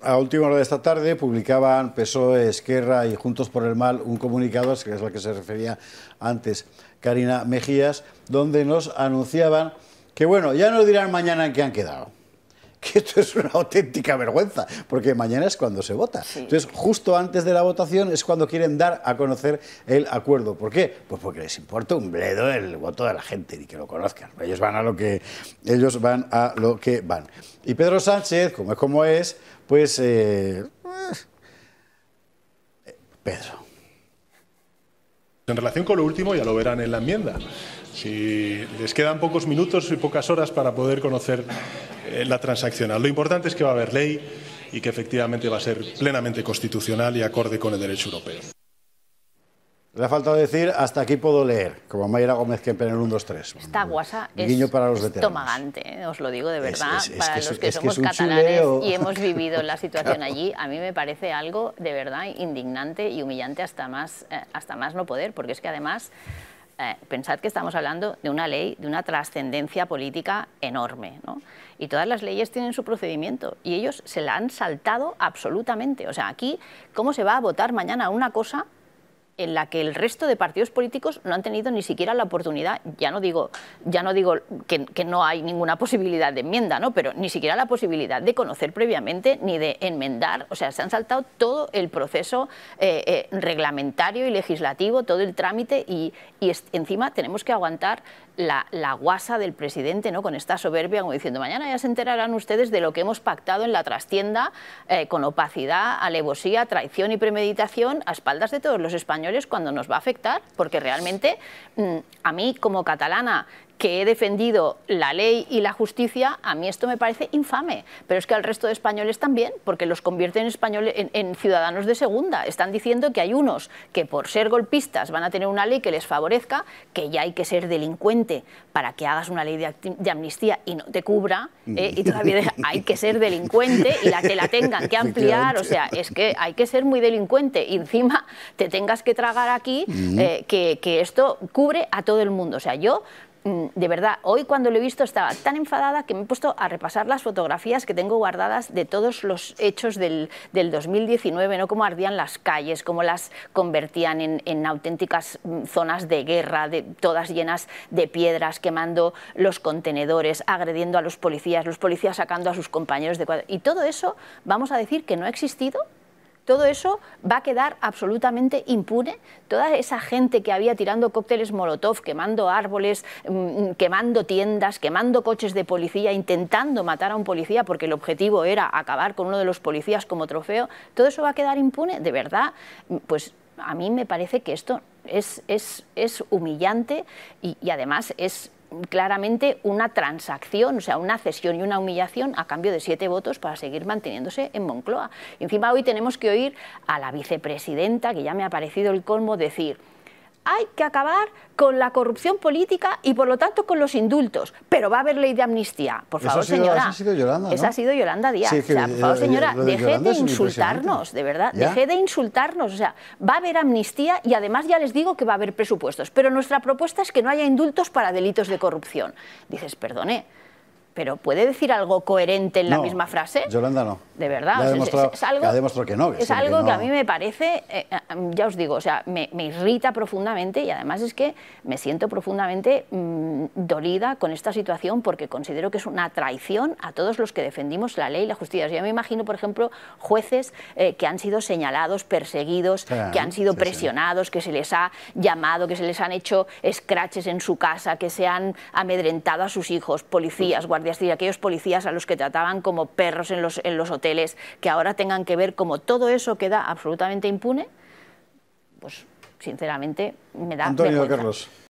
A última hora de esta tarde publicaban PSOE, Esquerra y Juntos por el Mal un comunicado, que es al que se refería antes Karina Mejías, donde nos anunciaban que, bueno, ya nos dirán mañana en qué han quedado que esto es una auténtica vergüenza, porque mañana es cuando se vota. Entonces, justo antes de la votación es cuando quieren dar a conocer el acuerdo. ¿Por qué? Pues porque les importa un bledo el voto de la gente y que lo conozcan. Ellos van a lo que ellos van a lo que van. Y Pedro Sánchez, como es como es, pues eh, eh, Pedro. En relación con lo último, ya lo verán en la enmienda. Si les quedan pocos minutos y pocas horas para poder conocer eh, la transaccional. Lo importante es que va a haber ley y que efectivamente va a ser plenamente constitucional y acorde con el derecho europeo. Le ha faltado decir, hasta aquí puedo leer, como Mayra Gómez que en el 1, 2, 3. Esta guasa es estomagante, eh, os lo digo de verdad, para los que somos catalanes y hemos vivido la situación allí, a mí me parece algo de verdad indignante y humillante hasta más, eh, hasta más no poder, porque es que además eh, pensad que estamos hablando de una ley de una trascendencia política enorme. ¿no? Y todas las leyes tienen su procedimiento y ellos se la han saltado absolutamente. O sea, aquí, ¿cómo se va a votar mañana una cosa en la que el resto de partidos políticos no han tenido ni siquiera la oportunidad, ya no digo, ya no digo que, no hay ninguna posibilidad de enmienda, ¿no? pero ni siquiera la posibilidad de conocer previamente ni de enmendar, o sea, se han saltado todo el proceso eh, eh, reglamentario y legislativo, todo el trámite y, encima tenemos que aguantar la, guasa del presidente ¿no? con esta soberbia, como diciendo, mañana ya se enterarán ustedes de lo que hemos pactado en la trastienda eh, con opacidad, alevosía, traición y premeditación a espaldas de todos los españoles cuando nos va a afectar, porque realmente mm, a mí como catalana que he defendido la ley y la justicia, a mí esto me parece infame. Pero es que al resto de españoles también, porque los convierten en, españoles, en, ciudadanos de segunda. Están diciendo que hay unos que por ser golpistas van a tener una ley que les favorezca, que ya hay que ser delincuente para que hagas una ley de, amnistía y no te cubra. Mm. Eh, y todavía hay que ser delincuente y la, que la tengan que ampliar. O sea, es que hay que ser muy delincuente y encima te tengas que tragar aquí mm. eh, que, que esto cubre a todo el mundo. O sea, yo Mm, de verdad, hoy cuando lo he visto estaba tan enfadada que me he puesto a repasar las fotografías que tengo guardadas de todos los hechos del, 2019, ¿no? Cómo ardían las calles, cómo las convertían en, auténticas mm, zonas de guerra, de, todas llenas de piedras, quemando los contenedores, agrediendo a los policías, los policías sacando a sus compañeros de cuadro. Y todo eso, vamos a decir que no ha existido todo eso va a quedar absolutamente impune. Toda esa gente que había tirando cócteles Molotov, quemando árboles, mm, mm, quemando tiendas, quemando coches de policía, intentando matar a un policía porque el objetivo era acabar con uno de los policías como trofeo, todo eso va a quedar impune. De verdad, pues a mí me parece que esto es, es, humillante y además es claramente una transacción, o sea, una cesión y una humillación a cambio de siete votos para seguir manteniéndose en Moncloa. Y encima hoy tenemos que oír a la vicepresidenta, que ya me ha parecido el colmo, decir hay que acabar con la corrupción política y por lo tanto con los indultos. Pero va a haber ley de amnistía. Por favor, señora. Esa ha sido Yolanda. Díaz. por favor, señora, de de insultarnos, de verdad. Dejé Deje de insultarnos. O sea, va a haber amnistía y además ya les digo que va a haber presupuestos. Pero nuestra propuesta es que no haya indultos para delitos de corrupción. Dices, perdone, pero ¿puede decir algo coherente en la misma frase? Yolanda no de verdad. es, algo, que no. es algo que, a mí me parece, eh, eh, ya os digo, o sea, me, irrita profundamente y además es que me siento profundamente mm, dolida con esta situación porque considero que es una traición a todos los que defendimos la ley y la justicia. yo me imagino, por ejemplo, jueces eh, que han sido señalados, perseguidos, que han sido presionados, que se les ha llamado, que se les han hecho escraches en su casa, que se han amedrentado a sus hijos, policías, pues guardias civiles, aquellos policías a los que trataban como perros en los, en los hoteles que ahora tengan que ver cómo todo eso queda absolutamente impune, pues sinceramente me da Antonio Carlos.